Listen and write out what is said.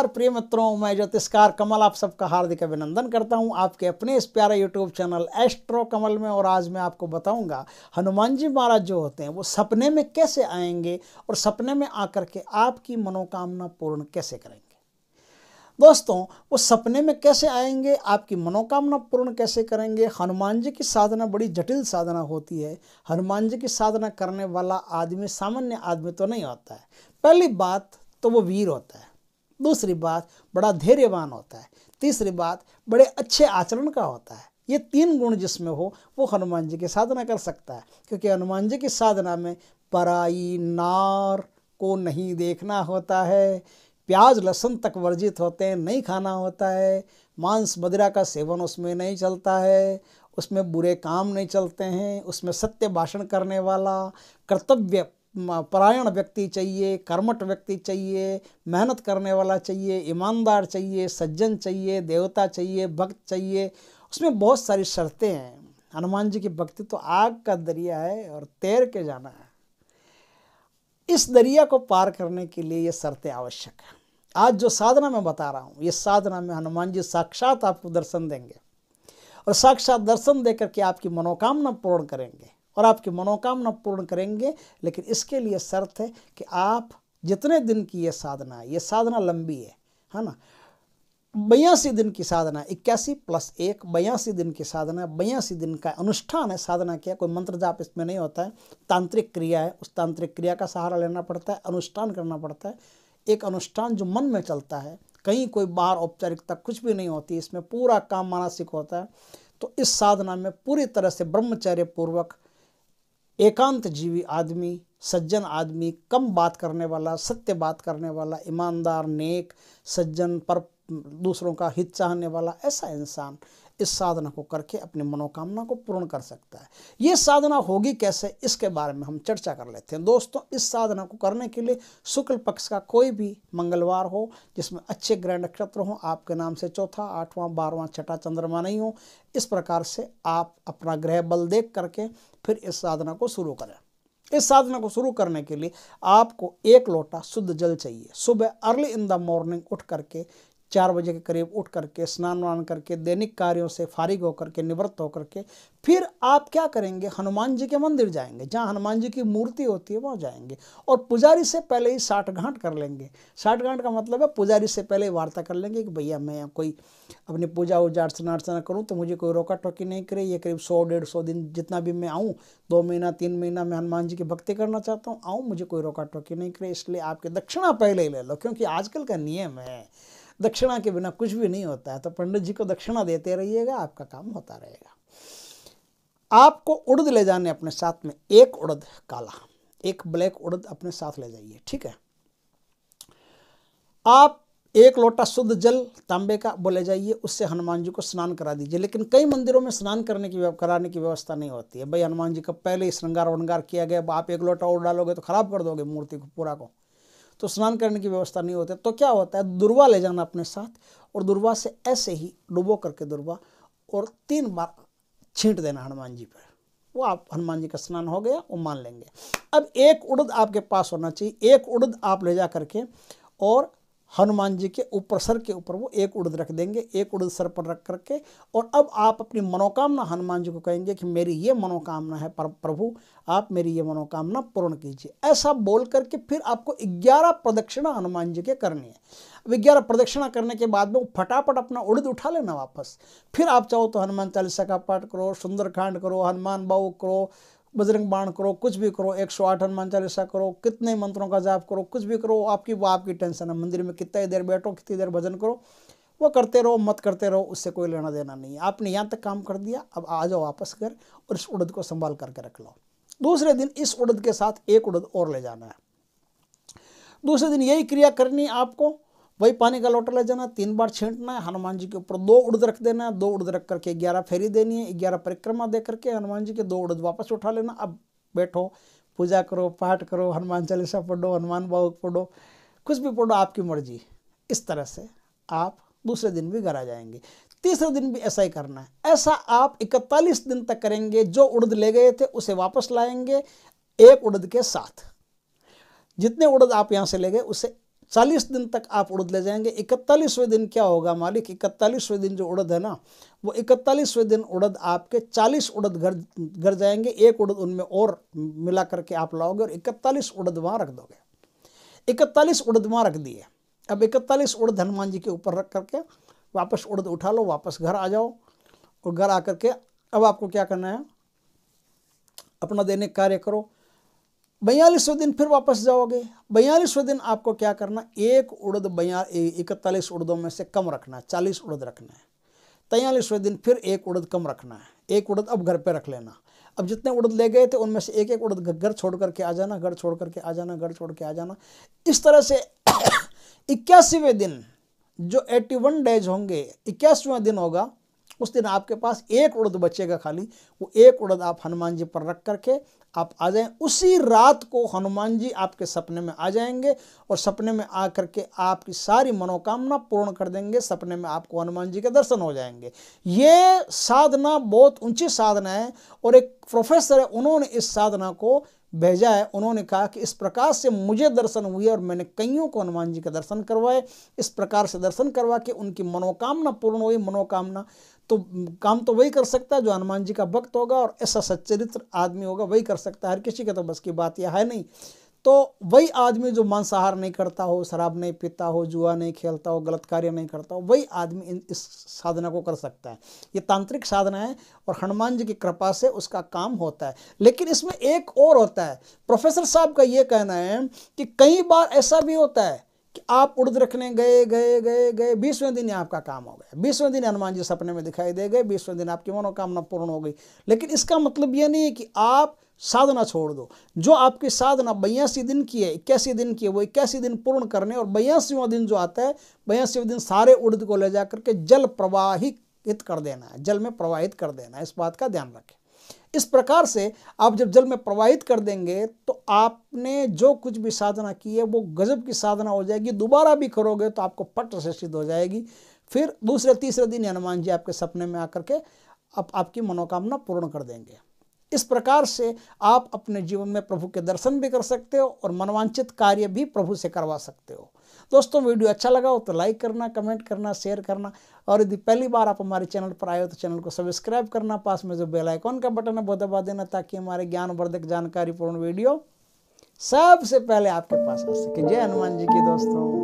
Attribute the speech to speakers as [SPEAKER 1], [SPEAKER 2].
[SPEAKER 1] नमस्कार प्रिय मित्रों मैं ज्योतिषकार कमल आप सबका हार्दिक अभिनंदन करता हूं आपके अपने इस प्यारे यूट्यूब चैनल एस्ट्रो कमल में और आज मैं आपको बताऊंगा हनुमान जी महाराज जो होते हैं वो सपने में कैसे आएंगे और सपने में आकर के आपकी मनोकामना पूर्ण कैसे करेंगे दोस्तों वो सपने में कैसे आएंगे आपकी मनोकामना पूर्ण कैसे करेंगे हनुमान जी की साधना बड़ी जटिल साधना होती है हनुमान जी की साधना करने वाला आदमी सामान्य आदमी तो नहीं होता है पहली बात तो वो वीर होता है दूसरी बात बड़ा धैर्यवान होता है तीसरी बात बड़े अच्छे आचरण का होता है ये तीन गुण जिसमें हो वो हनुमान जी की साधना कर सकता है क्योंकि हनुमान जी की साधना में पराई नार को नहीं देखना होता है प्याज लहसुन तक वर्जित होते हैं नहीं खाना होता है मांस मदिरा का सेवन उसमें नहीं चलता है उसमें बुरे काम नहीं चलते हैं उसमें सत्य भाषण करने वाला कर्तव्य परायण व्यक्ति चाहिए कर्मठ व्यक्ति चाहिए मेहनत करने वाला चाहिए ईमानदार चाहिए सज्जन चाहिए देवता चाहिए भक्त चाहिए उसमें बहुत सारी शर्तें हैं हनुमान जी की भक्ति तो आग का दरिया है और तैर के जाना है इस दरिया को पार करने के लिए ये शर्तें आवश्यक हैं आज जो साधना मैं बता रहा हूँ ये साधना में हनुमान जी साक्षात आपको दर्शन देंगे और साक्षात दर्शन दे करके आपकी मनोकामना पूर्ण करेंगे और आपकी मनोकामना पूर्ण करेंगे लेकिन इसके लिए शर्त है कि आप जितने दिन की ये साधना है ये साधना लंबी है है ना बयासी दिन की साधना इक्यासी प्लस एक बयासी दिन की साधना बयासी दिन का अनुष्ठान है साधना किया कोई मंत्र जाप इसमें नहीं होता है तांत्रिक क्रिया है उस तांत्रिक क्रिया का सहारा लेना पड़ता है अनुष्ठान करना पड़ता है एक अनुष्ठान जो मन में चलता है कहीं कोई बाहर औपचारिकता कुछ भी नहीं होती इसमें पूरा काम मानसिक होता है तो इस साधना में पूरी तरह से ब्रह्मचर्य पूर्वक एकांत जीवी आदमी सज्जन आदमी कम बात करने वाला सत्य बात करने वाला ईमानदार नेक सज्जन पर दूसरों का हित चाहने वाला ऐसा इंसान इस साधना को करके अपनी मनोकामना को पूर्ण कर सकता है ये साधना होगी कैसे इसके बारे में हम चर्चा कर लेते हैं दोस्तों इस साधना को करने के लिए शुक्ल पक्ष का कोई भी मंगलवार हो जिसमें अच्छे ग्रह नक्षत्र हों आपके नाम से चौथा आठवां बारहवां छठा चंद्रमा नहीं हो इस प्रकार से आप अपना ग्रह बल देख करके फिर इस साधना को शुरू करें इस साधना को शुरू करने के लिए आपको एक लोटा शुद्ध जल चाहिए सुबह अर्ली इन द मॉर्निंग उठ करके चार बजे के करीब उठ करके स्नान वान करके दैनिक कार्यों से फारिग होकर के निवृत्त होकर के फिर आप क्या करेंगे हनुमान जी के मंदिर जाएंगे जहाँ हनुमान जी की मूर्ति होती है वहाँ जाएंगे और पुजारी से पहले ही साठ घाट कर लेंगे साठ घाट का मतलब है पुजारी से पहले ही वार्ता कर लेंगे कि भैया मैं कोई अपनी पूजा उजा अर्चना अर्चना करूँ तो मुझे कोई रोका टोकी नहीं करे ये करीब सौ डेढ़ सौ दिन जितना भी मैं आऊँ दो महीना तीन महीना मैं हनुमान जी की भक्ति करना चाहता हूँ आऊँ मुझे कोई रोका टोकी नहीं करे इसलिए आपकी दक्षिणा पहले ही ले लो क्योंकि आजकल का नियम है दक्षिणा के बिना कुछ भी नहीं होता है तो पंडित जी को दक्षिणा देते रहिएगा आपका काम होता रहेगा आपको उड़द ले जाने अपने साथ में एक उड़द काला एक ब्लैक उड़द अपने साथ ले जाइए ठीक है आप एक लोटा शुद्ध जल तांबे का वो ले जाइए उससे हनुमान जी को स्नान करा दीजिए लेकिन कई मंदिरों में स्नान करने की कराने की व्यवस्था नहीं होती है भाई हनुमान जी का पहले ही श्रृंगार वृंगार किया गया अब आप एक लोटा और डालोगे तो खराब कर दोगे मूर्ति को पूरा को तो स्नान करने की व्यवस्था नहीं होती तो क्या होता है दुर्वा ले जाना अपने साथ और दुर्वा से ऐसे ही डुबो करके दुर्वा और तीन बार छींट देना हनुमान जी पर वो आप हनुमान जी का स्नान हो गया वो मान लेंगे अब एक उड़द आपके पास होना चाहिए एक उड़द आप ले जा करके और हनुमान जी के ऊपर सर के ऊपर वो एक उड़द रख देंगे एक उड़द सर पर रख करके और अब आप अपनी मनोकामना हनुमान जी को कहेंगे कि मेरी ये मनोकामना है प्रभु आप मेरी ये मनोकामना पूर्ण कीजिए ऐसा बोल करके फिर आपको ग्यारह प्रदक्षिणा हनुमान जी के करनी है अब ग्यारह प्रदक्षिणा करने के बाद में वो फटाफट अपना उड़द उठा लेना वापस फिर आप चाहो तो हनुमान चालीसा का पाठ करो सुंदरकांड करो हनुमान बाबू करो बजरंग बाण करो कुछ भी करो एक सौ आठ हनुमान चालीसा करो कितने मंत्रों का जाप करो कुछ भी करो आपकी वो आपकी टेंशन है मंदिर में कितना देर बैठो कितनी देर भजन करो वो करते रहो मत करते रहो उससे कोई लेना देना नहीं है आपने यहाँ तक काम कर दिया अब आ जाओ वापस घर और इस उड़द को संभाल करके रख लो दूसरे दिन इस उड़द के साथ एक उड़द और ले जाना है दूसरे दिन यही क्रिया करनी आपको वही पानी का लोटा ले जाना तीन बार छींटना है हनुमान जी के ऊपर दो उड़द रख देना है दो उड़द रख करके ग्यारह फेरी देनी है ग्यारह परिक्रमा दे करके हनुमान जी के दो उड़द वापस उठा लेना अब बैठो पूजा करो पाठ करो हनुमान चालीसा पढ़ो हनुमान बाबू पढ़ो कुछ भी पढ़ो आपकी मर्जी इस तरह से आप दूसरे दिन भी घर आ जाएंगे तीसरे दिन भी ऐसा ही करना है ऐसा आप इकतालीस दिन तक करेंगे जो उड़द ले गए थे उसे वापस लाएंगे एक उड़द के साथ जितने उड़द आप यहाँ से ले गए उसे चालीस दिन तक आप उड़द ले जाएंगे इकतालीसवें दिन क्या होगा मालिक इकतालीसवें दिन जो उड़द है ना वो इकतालीसवें दिन उड़द आपके चालीस उड़द घर घर जाएंगे एक उड़द उनमें और मिला करके आप लाओगे और इकतालीस उड़द वहाँ रख दोगे इकतालीस उड़द वहाँ रख दिए अब इकतालीस उड़द हनुमान जी के ऊपर रख करके वापस उड़द उठा लो वापस घर आ जाओ और घर आ करके अब आपको क्या करना है अपना दैनिक कार्य करो बयालीसवें दिन फिर वापस जाओगे बयालीसवें दिन आपको क्या करना एक उड़द बया इकतालीस उड़दों में से कम रखना है चालीस उड़द रखना है तयालीसवें दिन फिर एक उड़द कम रखना है एक उड़द अब घर पे रख लेना अब जितने उड़द ले गए थे उनमें से एक एक उड़द घर छोड़ करके आ जाना घर छोड़ करके आ जाना घर छोड़ के आ जाना इस तरह से इक्यासीवें दिन जो एट्टी वन डेज होंगे इक्यासवें दिन होगा उस दिन आपके पास एक उड़द बचेगा खाली वो एक उड़द आप हनुमान जी पर रख करके आप आ जाएं उसी रात को हनुमान जी आपके सपने में आ जाएंगे और सपने में आ करके आपकी सारी मनोकामना पूर्ण कर देंगे सपने में आपको हनुमान जी के दर्शन हो जाएंगे ये साधना बहुत ऊंची साधना है और एक प्रोफेसर है उन्होंने इस साधना को भेजा है उन्होंने कहा कि इस प्रकार से मुझे दर्शन हुए और मैंने कईयों को हनुमान जी का दर्शन करवाए इस प्रकार से दर्शन करवा के उनकी मनोकामना पूर्ण हुई मनोकामना तो काम तो वही कर सकता है जो हनुमान जी का भक्त होगा और ऐसा सच्चरित्र आदमी होगा वही कर सकता है हर किसी का तो बस की बात यह है नहीं तो वही आदमी जो मांसाहार नहीं करता हो शराब नहीं पीता हो जुआ नहीं खेलता हो गलत कार्य नहीं करता हो वही आदमी इन इस साधना को कर सकता है ये तांत्रिक साधना है और हनुमान जी की कृपा से उसका काम होता है लेकिन इसमें एक और होता है प्रोफेसर साहब का ये कहना है कि कई बार ऐसा भी होता है कि आप उर्द रखने गए गए गए गए बीसवें दिन आपका काम हो गया बीसवें दिन हनुमान जी सपने में दिखाई दे गए बीसवें दिन आपकी मनोकामना पूर्ण हो गई लेकिन इसका मतलब यह नहीं है कि आप साधना छोड़ दो जो आपकी साधना बयासी दिन की है इक्यासी दिन की है वो इक्यासी दिन पूर्ण करने और बयासीवा दिन जो आता है बयासीवा दिन सारे उर्द को ले जा करके जल प्रवाहित कर देना है जल में प्रवाहित कर देना है इस बात का ध्यान रखें इस प्रकार से आप जब जल में प्रवाहित कर देंगे तो आपने जो कुछ भी साधना की है वो गजब की साधना हो जाएगी दोबारा भी करोगे तो आपको पट से सिद्ध हो जाएगी फिर दूसरे तीसरे दिन हनुमान जी आपके सपने में आकर के आप, आपकी मनोकामना पूर्ण कर देंगे इस प्रकार से आप अपने जीवन में प्रभु के दर्शन भी कर सकते हो और मनवांचित कार्य भी प्रभु से करवा सकते हो दोस्तों वीडियो अच्छा लगा हो तो लाइक करना कमेंट करना शेयर करना और यदि पहली बार आप हमारे चैनल पर आए हो तो चैनल को सब्सक्राइब करना पास में जो बेल आइकॉन का बटन है वो दबा देना ताकि हमारे ज्ञानवर्धक जानकारीपूर्ण वीडियो सबसे पहले आपके पास आ सके जय हनुमान जी की दोस्तों